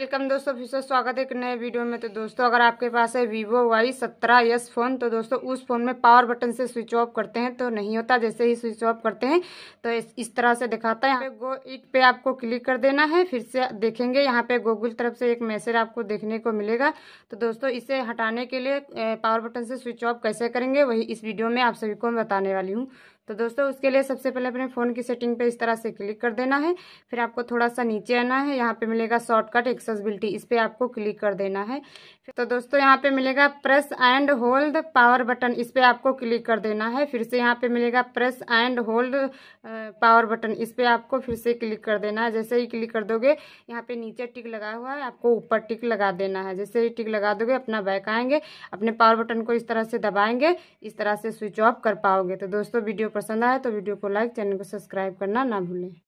welcome दोस्तों फिर से स्वागत है एक नए वीडियो में तो दोस्तों अगर आपके पास है वीवो वाई सत्रह यस फ़ोन तो दोस्तों उस फ़ोन में पावर बटन से स्विच ऑफ करते हैं तो नहीं होता जैसे ही स्विच ऑफ करते हैं तो इस, इस तरह से दिखाता है यहाँ पे गो इट पे आपको क्लिक कर देना है फिर से देखेंगे यहाँ पे गूगल तरफ से एक मैसेज आपको देखने को मिलेगा तो दोस्तों इसे हटाने के लिए पावर बटन से स्विच ऑफ कैसे करेंगे वही इस वीडियो में आप सभी को मैं बताने वाली हूँ तो दोस्तों उसके लिए सबसे पहले अपने फ़ोन की सेटिंग पे इस तरह से क्लिक कर देना है फिर आपको थोड़ा सा नीचे आना है यहाँ पे मिलेगा शॉर्टकट एक्सेसबिलिटी इस पर आपको क्लिक कर देना है तो दोस्तों यहाँ पे मिलेगा press and hold power button इस पर आपको क्लिक कर देना है फिर से यहाँ पे मिलेगा press and hold power button इस पर आपको फिर से क्लिक कर देना है जैसे ही क्लिक कर दोगे यहाँ पे नीचे टिक लगा हुआ है आपको ऊपर टिक लगा देना है जैसे ही टिक लगा दोगे अपना बैक आएंगे अपने पावर बटन को इस तरह से दबाएंगे इस तरह से स्विच ऑफ कर पाओगे तो दोस्तों वीडियो पसंद आए तो वीडियो को लाइक चैनल को सब्सक्राइब करना ना भूलें